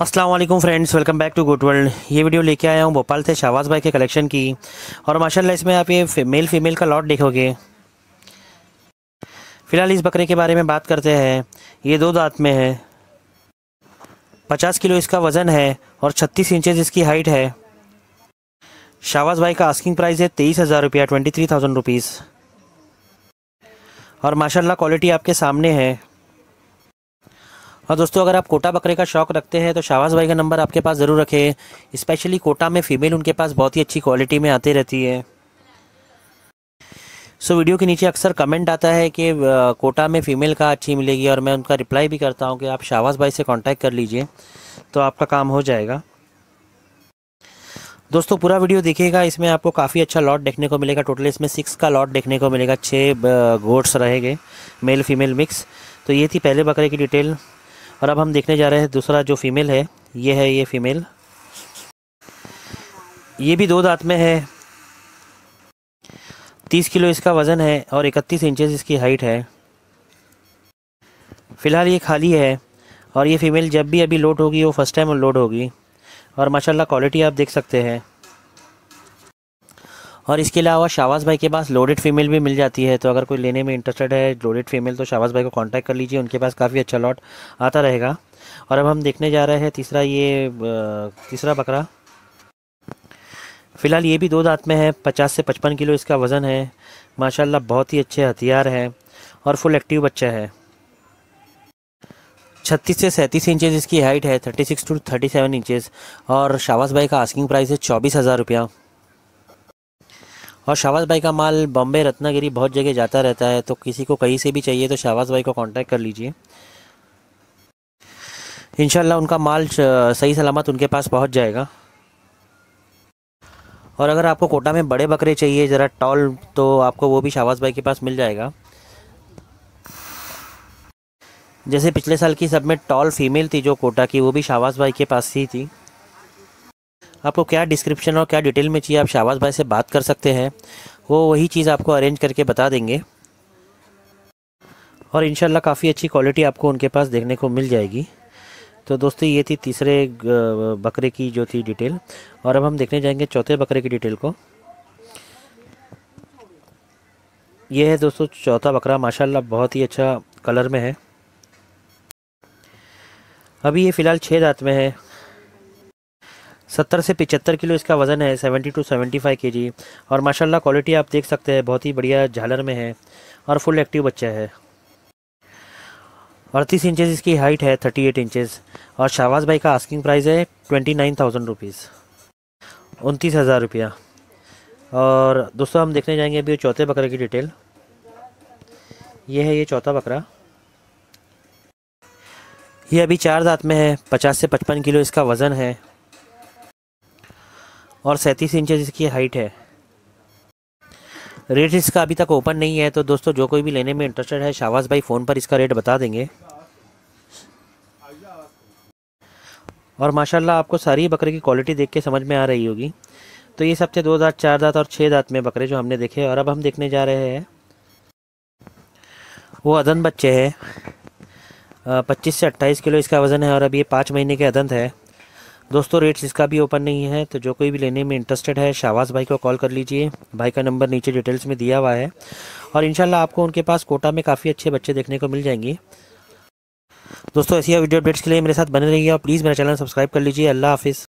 Aslam friends welcome back to good world ये video लेके आया हूँ भोपाल से शाहवाज भाई के कलेक्शन की और माशाल्लाह इसमें आप ये मेल फीमेल का लॉट देखोगे फ़िलहाल इस बकरे के बारे में बात करते हैं ये दो दांत में है पचास किलो इसका वज़न है और छत्तीस इंचज़ इसकी हाइट है शाहबाज भाई का आस्किंग प्राइस है तेईस हज़ार रुपया ट्वेंटी थ्री थाउजेंड रुपीज़ और माशाल्लाह क्वालिटी आपके सामने है और हाँ दोस्तों अगर आप कोटा बकरे का शौक रखते हैं तो शाहबाज भाई का नंबर आपके पास ज़रूर रखें स्पेशली कोटा में फ़ीमेल उनके पास बहुत ही अच्छी क्वालिटी में आती रहती है सो so, वीडियो के नीचे अक्सर कमेंट आता है कि कोटा में फ़ीमेल का अच्छी मिलेगी और मैं उनका रिप्लाई भी करता हूँ कि आप शाहबाज भाई से कॉन्टैक्ट कर लीजिए तो आपका काम हो जाएगा दोस्तों पूरा वीडियो देखिएगा इसमें आपको काफ़ी अच्छा लॉट देखने को मिलेगा टोटल इसमें सिक्स का लॉट देखने को मिलेगा छः गोट्स रहेंगे मेल फीमेल मिक्स तो ये थी पहले बकरे की डिटेल और अब हम देखने जा रहे हैं दूसरा जो फीमेल है ये है ये फीमेल ये भी दो दांत में है तीस किलो इसका वज़न है और इकतीस इंचेस इसकी हाइट है फ़िलहाल ये खाली है और ये फ़ीमेल जब भी अभी लोड होगी वो फ़र्स्ट टाइम लोड होगी और माशाल्लाह क्वालिटी आप देख सकते हैं और इसके अलावा शाबाज भाई के पास लोडेड फीमेल भी मिल जाती है तो अगर कोई लेने में इंटरेस्टेड है लोडेड फीमेल तो शाबाज भाई को कांटेक्ट कर लीजिए उनके पास काफ़ी अच्छा लॉट आता रहेगा और अब हम देखने जा रहे हैं तीसरा ये तीसरा बकरा फ़िलहाल ये भी दो दांत में है पचास से पचपन किलो इसका वज़न है माशा बहुत ही अच्छे हथियार है और फुल एक्टिव बच्चा है छत्तीस से सैंतीस इंचज़ इसकी हाइट है thirty six to thirty seven और शाबाज भाई का आस्किंग प्राइस है चौबीस हज़ार रुपया और शाहबाज भाई का माल बॉम्बे रत्नागिरी बहुत जगह जाता रहता है तो किसी को कहीं से भी चाहिए तो शाहवाज भाई को कांटेक्ट कर लीजिए इन उनका माल सही सलामत उनके पास पहुंच जाएगा और अगर आपको कोटा में बड़े बकरे चाहिए ज़रा टॉल तो आपको वो भी शाबाज भाई के पास मिल जाएगा जैसे पिछले साल की सब में टॉल फीमेल थी जो कोटा की वो भी शाहवाज भाई के पास ही थी आपको क्या डिस्क्रिप्शन और क्या डिटेल में चाहिए आप शाहबाज भाई से बात कर सकते हैं वो वही चीज़ आपको अरेंज करके बता देंगे और इन काफ़ी अच्छी क्वालिटी आपको उनके पास देखने को मिल जाएगी तो दोस्तों ये थी तीसरे बकरे की जो थी डिटेल और अब हम देखने जाएंगे चौथे बकरे की डिटेल को ये है दोस्तों चौथा बकरा माशाल्लाह बहुत ही अच्छा कलर में है अभी ये फ़िलहाल छः दांत में है सत्तर से पिचत्तर किलो इसका वज़न है सेवेंटी टू सेवेंटी फाइव के जी और माशाला क्वालिटी आप देख सकते हैं बहुत ही बढ़िया झालर में है और फुल एक्टिव बच्चा है अड़तीस इंचज़ इसकी हाइट है थर्टी एट इंचज़ और शाहबाज भाई का आस्किंग प्राइस है ट्वेंटी नाइन थाउजेंड रुपीज़ उनतीस हज़ार रुपया और दोस्तों हम देखने जाएंगे अभी चौथे बकरे की डिटेल ये है ये चौथा बकरा ये अभी चार दांत में है पचास से पचपन किलो इसका वज़न है और सैंतीस इंच इसकी हाइट है रेट इसका अभी तक ओपन नहीं है तो दोस्तों जो कोई भी लेने में इंटरेस्टेड है शाहबाज भाई फ़ोन पर इसका रेट बता देंगे और माशाल्लाह आपको सारी बकरे की क्वालिटी देख के समझ में आ रही होगी तो ये सब थे दो दांत चार दांत और छः दांत में बकरे जो हमने देखे और अब हम देखने जा रहे हैं वो अदन बच्चे हैं पच्चीस से अट्ठाईस किलो इसका वज़न है और अब ये पाँच महीने के अदंत है दोस्तों रेट्स इसका भी ओपन नहीं है तो जो कोई भी लेने में इंटरेस्टेड है शाहबाज भाई को कॉल कर लीजिए भाई का नंबर नीचे डिटेल्स में दिया हुआ है और इन आपको उनके पास कोटा में काफ़ी अच्छे बच्चे देखने को मिल जाएंगे दोस्तों ऐसी वीडियो अपडेट्स के लिए मेरे साथ बने रहिए और प्लीज़ मेरा चैनल सब्सक्राइब कर लीजिए अल्लाह हाफिज़